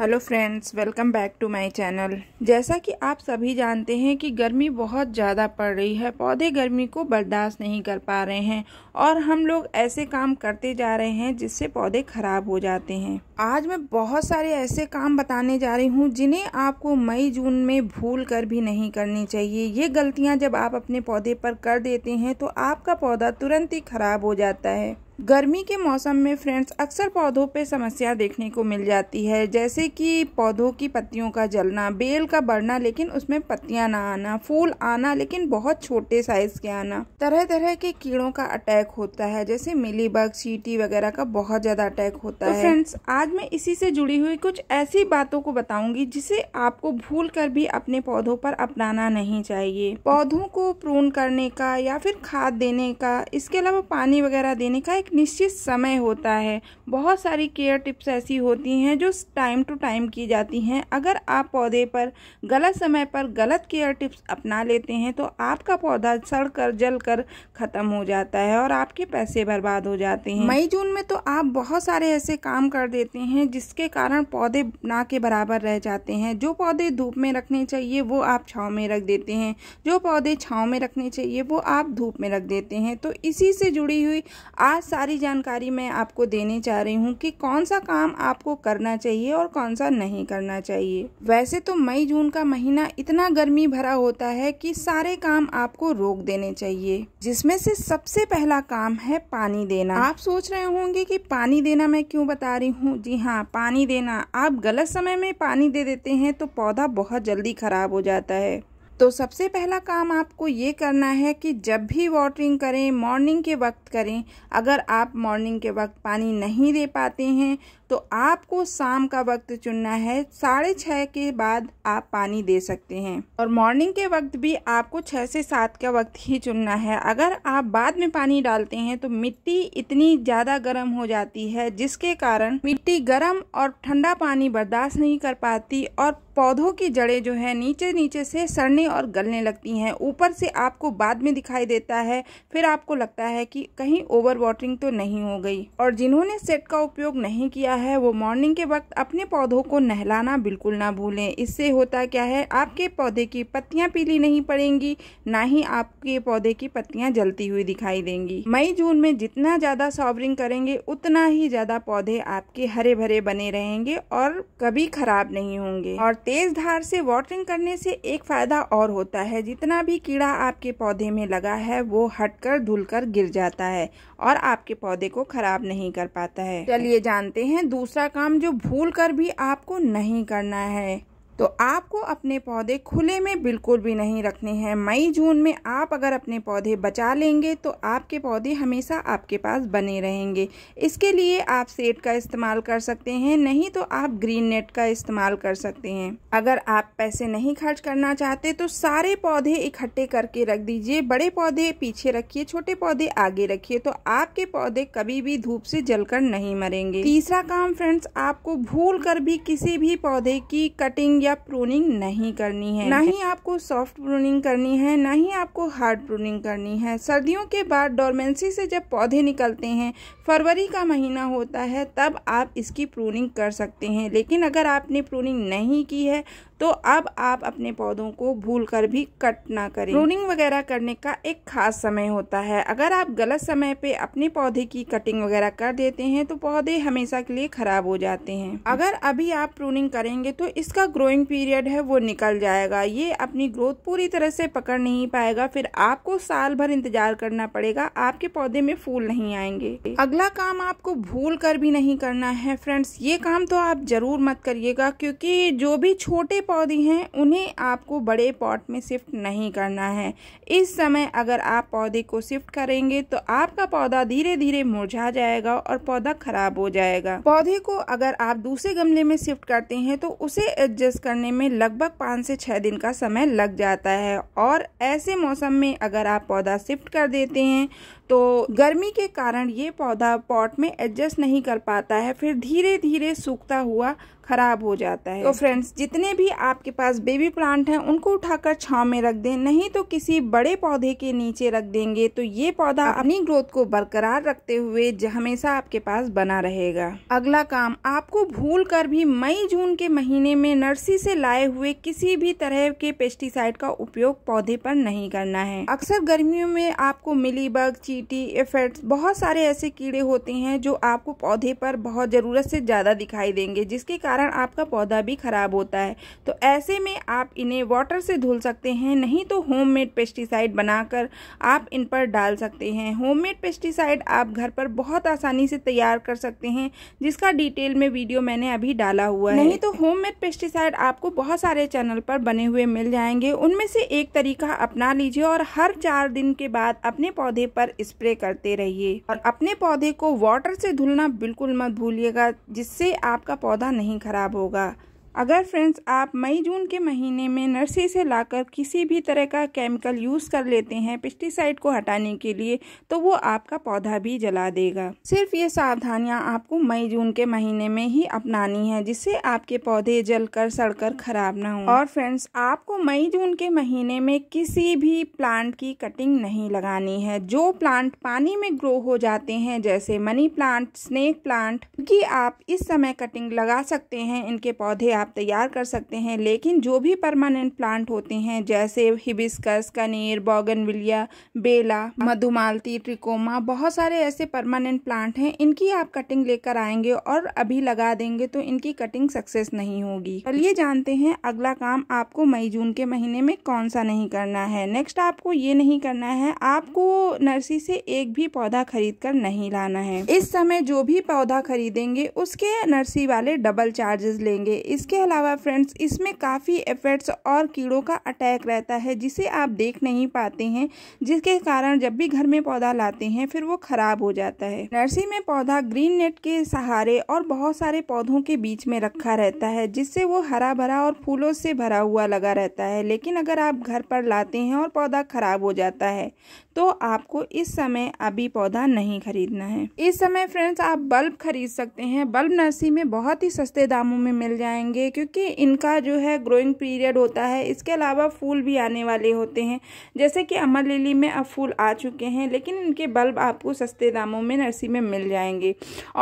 Hello friends welcome back to my channel जैसा कि आप सभी जानते हैं कि गर्मी बहुत ज़्यादा पड़ रही है पौधे गर्मी को बर्दाश्त नहीं कर पा रहे हैं और हम लोग ऐसे काम करते जा रहे हैं जिससे पौधे खराब हो जाते हैं आज मैं बहुत सारे ऐसे काम बताने जा रही हूँ जिन्हें आपको मई जून में भूल कर भी नहीं करनी चाहिए ये गलतियाँ जब आप अपने पौधे पर कर देते हैं तो आपका पौधा तुरंत ही खराब हो जाता है गर्मी के मौसम में फ्रेंड्स अक्सर पौधों पे समस्या देखने को मिल जाती है जैसे कि पौधों की पत्तियों का जलना बेल का बढ़ना लेकिन उसमें पत्तियां ना आना फूल आना लेकिन बहुत छोटे साइज के आना तरह तरह के कीड़ों का अटैक होता है जैसे मिली बग चीटी वगैरह का बहुत ज्यादा अटैक होता तो है फ्रेंड्स आज मैं इसी से जुड़ी हुई कुछ ऐसी बातों को बताऊंगी जिसे आपको भूल कर भी अपने पौधों पर अपनाना नहीं चाहिए पौधों को प्रून करने का या फिर खाद देने का इसके अलावा पानी वगैरह देने का एक निश्चित समय होता है बहुत सारी केयर टिप्स ऐसी होती हैं जो टाइम टू टाइम की जाती हैं अगर आप पौधे पर गलत समय पर गलत केयर टिप्स अपना लेते हैं तो आपका पौधा सड़ कर जल कर ख़त्म हो जाता है और आपके पैसे बर्बाद हो जाते हैं मई जून में तो आप बहुत सारे ऐसे काम कर देते हैं जिसके कारण पौधे ना के बराबर रह जाते हैं जो पौधे धूप में रखने चाहिए वो आप छाँव में रख देते हैं जो पौधे छाँव में रखने चाहिए वो आप धूप में रख देते हैं तो इसी से जुड़ी हुई आज सारी जानकारी मैं आपको देने चाह रही हूँ कि कौन सा काम आपको करना चाहिए और कौन सा नहीं करना चाहिए वैसे तो मई जून का महीना इतना गर्मी भरा होता है कि सारे काम आपको रोक देने चाहिए जिसमें से सबसे पहला काम है पानी देना आप सोच रहे होंगे कि पानी देना मैं क्यों बता रही हूँ जी हाँ पानी देना आप गलत समय में पानी दे देते हैं तो पौधा बहुत जल्दी खराब हो जाता है तो सबसे पहला काम आपको ये करना है कि जब भी वाटरिंग करें मॉर्निंग के वक्त करें अगर आप मॉर्निंग के वक्त पानी नहीं दे पाते हैं तो आपको शाम का वक्त चुनना है साढ़े छः के बाद आप पानी दे सकते हैं और मॉर्निंग के वक्त भी आपको छः से सात का वक्त ही चुनना है अगर आप बाद में पानी डालते हैं तो मिट्टी इतनी ज़्यादा गर्म हो जाती है जिसके कारण मिट्टी गर्म और ठंडा पानी बर्दाश्त नहीं कर पाती और पौधों की जड़ें जो है नीचे नीचे से सड़ने और गलने लगती हैं ऊपर से आपको बाद में दिखाई देता है फिर आपको लगता है कि कहीं ओवर वाटरिंग तो नहीं हो गई और जिन्होंने सेट का उपयोग नहीं किया है वो मॉर्निंग के वक्त अपने पौधों को नहलाना बिल्कुल ना भूलें इससे होता क्या है आपके पौधे की पत्तियां पीली नहीं पड़ेंगी ना ही आपके पौधे की पत्तियां जलती हुई दिखाई देंगी मई जून में जितना ज़्यादा सॉवरिंग करेंगे उतना ही ज़्यादा पौधे आपके हरे भरे बने रहेंगे और कभी खराब नहीं होंगे और तेज धार से वाटरिंग करने से एक फ़ायदा और होता है जितना भी कीड़ा आपके पौधे में लगा है वो हटकर धुलकर गिर जाता है और आपके पौधे को खराब नहीं कर पाता है चलिए जानते हैं दूसरा काम जो भूल कर भी आपको नहीं करना है तो आपको अपने पौधे खुले में बिल्कुल भी नहीं रखने हैं मई जून में आप अगर अपने पौधे बचा लेंगे तो आपके पौधे हमेशा आपके पास बने रहेंगे इसके लिए आप सेट का इस्तेमाल कर सकते हैं नहीं तो आप ग्रीन नेट का इस्तेमाल कर सकते हैं अगर आप पैसे नहीं खर्च करना चाहते तो सारे पौधे इकट्ठे करके रख दीजिए बड़े पौधे पीछे रखिए छोटे पौधे आगे रखिए तो आपके पौधे कभी भी धूप से जलकर नहीं मरेंगे तीसरा काम फ्रेंड्स आपको भूल कर भी किसी भी पौधे की कटिंग या या प्रूनिंग नहीं करनी है ना ही आपको सॉफ्ट प्रूनिंग करनी है ना ही आपको हार्ड प्रूनिंग करनी है सर्दियों के बाद डोरमेंसी से जब पौधे निकलते हैं फरवरी का महीना होता है तब आप इसकी प्रूनिंग कर सकते हैं लेकिन अगर आपने प्रूनिंग नहीं की है तो अब आप अपने पौधों को भूल कर भी कट ना करें प्रूनिंग वगैरह करने का एक खास समय होता है अगर आप गलत समय पे अपने पौधे की कटिंग वगैरह कर देते हैं तो पौधे हमेशा के लिए खराब हो जाते हैं अगर अभी आप प्रूनिंग करेंगे तो इसका ग्रोइंग पीरियड है वो निकल जाएगा ये अपनी ग्रोथ पूरी तरह से पकड़ नहीं पाएगा फिर आपको साल भर इंतजार करना पड़ेगा आपके पौधे में फूल नहीं आएंगे अगला काम आपको भूल कर भी नहीं करना है फ्रेंड्स ये काम तो आप जरूर मत करिएगा क्योंकि जो भी छोटे पौधे हैं उन्हें आपको बड़े पॉट में शिफ्ट नहीं करना है इस समय अगर आप पौधे को शिफ्ट करेंगे तो आपका पौधा धीरे धीरे मुरझा जाएगा और पौधा खराब हो जाएगा पौधे को अगर आप दूसरे गमले में शिफ्ट करते हैं तो उसे एडजस्ट करने में लगभग पाँच से छः दिन का समय लग जाता है और ऐसे मौसम में अगर आप पौधा शिफ्ट कर देते हैं तो गर्मी के कारण ये पौधा पॉट में एडजस्ट नहीं कर पाता है फिर धीरे धीरे सूखता हुआ खराब हो जाता है तो फ्रेंड्स जितने भी आपके पास बेबी प्लांट हैं उनको उठाकर छांव में रख दें नहीं तो किसी बड़े पौधे के नीचे रख देंगे तो ये पौधा अपनी ग्रोथ को बरकरार रखते हुए हमेशा आपके पास बना रहेगा अगला काम आपको भूल कर भी मई जून के महीने में नर्सरी से लाए हुए किसी भी तरह के पेस्टिसाइड का उपयोग पौधे पर नहीं करना है अक्सर गर्मियों में आपको मिली चीज चीटी इफेक्ट्स बहुत सारे ऐसे कीड़े होते हैं जो आपको पौधे पर बहुत ज़रूरत से ज़्यादा दिखाई देंगे जिसके कारण आपका पौधा भी ख़राब होता है तो ऐसे में आप इन्हें वाटर से धुल सकते हैं नहीं तो होममेड पेस्टिसाइड बनाकर आप इन पर डाल सकते हैं होममेड पेस्टिसाइड आप घर पर बहुत आसानी से तैयार कर सकते हैं जिसका डिटेल में वीडियो मैंने अभी डाला हुआ है नहीं तो मेड पेस्टिसाइड आपको बहुत सारे चैनल पर बने हुए मिल जाएंगे उनमें से एक तरीका अपना लीजिए और हर चार दिन के बाद अपने पौधे पर इस स्प्रे करते रहिए और अपने पौधे को वाटर से धुलना बिल्कुल मत भूलिएगा जिससे आपका पौधा नहीं खराब होगा अगर फ्रेंड्स आप मई जून के महीने में नर्सरी से लाकर किसी भी तरह का केमिकल यूज़ कर लेते हैं पेस्टिसाइड को हटाने के लिए तो वो आपका पौधा भी जला देगा सिर्फ ये सावधानियां आपको मई जून के महीने में ही अपनानी है जिससे आपके पौधे जलकर सड़कर खराब ना हो और फ्रेंड्स आपको मई जून के महीने में किसी भी प्लांट की कटिंग नहीं लगानी है जो प्लांट पानी में ग्रो हो जाते हैं जैसे मनी प्लांट स्नेक प्लांट की आप इस समय कटिंग लगा सकते हैं इनके पौधे आप आप तैयार कर सकते हैं लेकिन जो भी परमानेंट प्लांट होते हैं जैसे हिबिस्कस कनेर बॉगनविलिया बेला मधुमालती ट्रिकोमा बहुत सारे ऐसे परमानेंट प्लांट हैं इनकी आप कटिंग लेकर आएंगे और अभी लगा देंगे तो इनकी कटिंग सक्सेस नहीं होगी चलिए जानते हैं अगला काम आपको मई जून के महीने में कौन सा नहीं करना है नेक्स्ट आपको ये नहीं करना है आपको नर्सरी से एक भी पौधा खरीद कर नहीं लाना है इस समय जो भी पौधा खरीदेंगे उसके नर्सरी वाले डबल चार्जेस लेंगे इस इसके अलावा फ्रेंड्स इसमें काफ़ी इफेक्ट्स और कीड़ों का अटैक रहता है जिसे आप देख नहीं पाते हैं जिसके कारण जब भी घर में पौधा लाते हैं फिर वो ख़राब हो जाता है नर्सरी में पौधा ग्रीन नेट के सहारे और बहुत सारे पौधों के बीच में रखा रहता है जिससे वो हरा भरा और फूलों से भरा हुआ लगा रहता है लेकिन अगर आप घर पर लाते हैं और पौधा ख़राब हो जाता है तो आपको इस समय अभी पौधा नहीं खरीदना है इस समय फ्रेंड्स आप बल्ब खरीद सकते हैं बल्ब नर्सरी में बहुत ही सस्ते दामों में मिल जाएंगे आगे क्योंकि इनका जो है ग्रोइंग पीरियड होता है इसके अलावा फूल भी आने वाले होते हैं जैसे कि अमर लिली में अब फूल आ चुके हैं लेकिन इनके बल्ब आपको सस्ते दामों में नर्सरी में मिल जाएंगे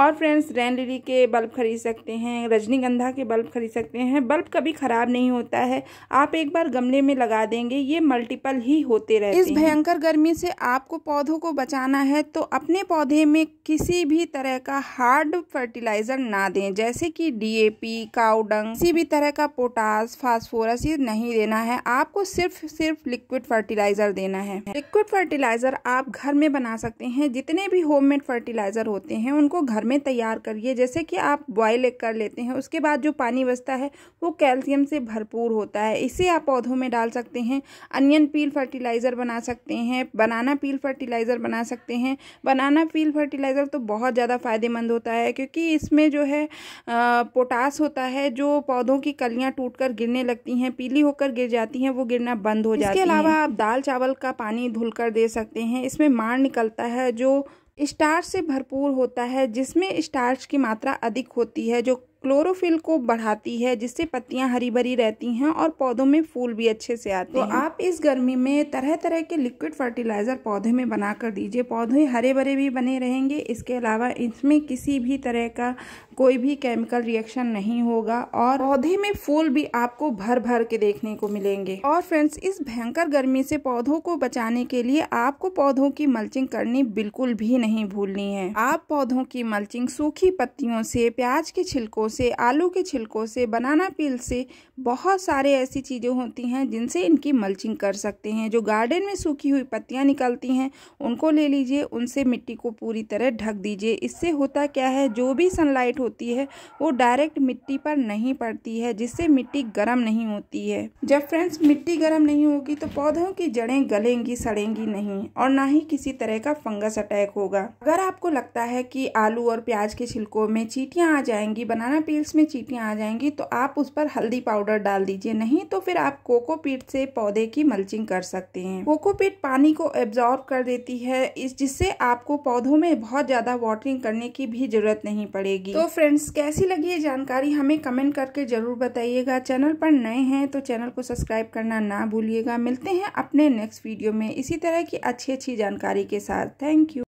और फ्रेंड्स रैन लिली के बल्ब खरीद सकते हैं रजनीगंधा के बल्ब खरीद सकते हैं बल्ब कभी ख़राब नहीं होता है आप एक बार गमले में लगा देंगे ये मल्टीपल ही होते रहते इस भयंकर गर्मी से आपको पौधों को बचाना है तो अपने पौधे में किसी भी तरह का हार्ड फर्टिलाइज़र ना दें जैसे कि डी ए पी काउडंग हम्म। किसी भी तरह का पोटास फास्फोरस ये नहीं देना है आपको सिर्फ सिर्फ लिक्विड फर्टिलाइज़र देना है लिक्विड फर्टिलाइज़र आप घर में बना सकते हैं जितने भी होममेड फर्टिलाइज़र होते हैं उनको घर में तैयार करिए जैसे कि आप बॉयल कर लेते हैं उसके बाद जो पानी बचता है वो कैल्शियम से भरपूर होता है इसे आप पौधों में डाल सकते हैं अनियन पील फर्टिलाइज़र बना सकते हैं बनाना पील फर्टिलाइज़र बना सकते हैं बनाना पील फर्टिलाइज़र तो बहुत ज़्यादा फ़ायदेमंद होता है क्योंकि इसमें जो है पोटास होता है जो पौधों की कलियां टूटकर गिरने लगती हैं पीली होकर गिर जाती हैं वो गिरना बंद हो जाती है इसके अलावा आप दाल चावल का पानी धुलकर दे सकते हैं इसमें मार निकलता है जो स्टार्च से भरपूर होता है जिसमें स्टार्च की मात्रा अधिक होती है जो क्लोरोफिल को बढ़ाती है जिससे पत्तियां हरी भरी रहती हैं और पौधों में फूल भी अच्छे से आते तो हैं आप इस गर्मी में तरह तरह के लिक्विड फर्टिलाइजर पौधे में बना कर दीजिए पौधे हरे भरे भी बने रहेंगे इसके अलावा इसमें किसी भी तरह का कोई भी केमिकल रिएक्शन नहीं होगा और पौधे में फूल भी आपको भर भर के देखने को मिलेंगे और फ्रेंड्स इस भयंकर गर्मी से पौधों को बचाने के लिए आपको पौधों की मल्चिंग करनी बिल्कुल भी नहीं भूलनी है आप पौधों की मल्चिंग सूखी पत्तियों से प्याज के छिलकों से आलू के छिलकों से बनाना पील से बहुत सारे ऐसी चीज़ें होती हैं जिनसे इनकी मल्चिंग कर सकते हैं जो गार्डन में सूखी हुई पत्तियां निकलती हैं उनको ले लीजिए उनसे मिट्टी को पूरी तरह ढक दीजिए इससे होता क्या है जो भी सनलाइट होती है वो डायरेक्ट मिट्टी पर नहीं पड़ती है जिससे मिट्टी गर्म नहीं होती है जब फ्रेंड्स मिट्टी गर्म नहीं होगी तो पौधों की जड़ें गलेंगी सड़ेंगी नहीं और ना ही किसी तरह का फंगस अटैक होगा अगर आपको लगता है कि आलू और प्याज के छिलकों में चीटियाँ आ जाएंगी बनाना बनाना पील्स में चीटियाँ आ जाएंगी तो आप उस पर हल्दी पाउडर डाल दीजिए नहीं तो फिर आप कोकोपीट से पौधे की मल्चिंग कर सकते हैं कोकोपीट पानी को एब्जॉर्ब कर देती है इस जिससे आपको पौधों में बहुत ज़्यादा वाटरिंग करने की भी जरूरत नहीं पड़ेगी तो फ्रेंड्स कैसी लगी ये जानकारी हमें कमेंट करके जरूर बताइएगा चैनल पर नए हैं तो चैनल को सब्सक्राइब करना ना भूलिएगा मिलते हैं अपने नेक्स्ट वीडियो में इसी तरह की अच्छी अच्छी जानकारी के साथ थैंक यू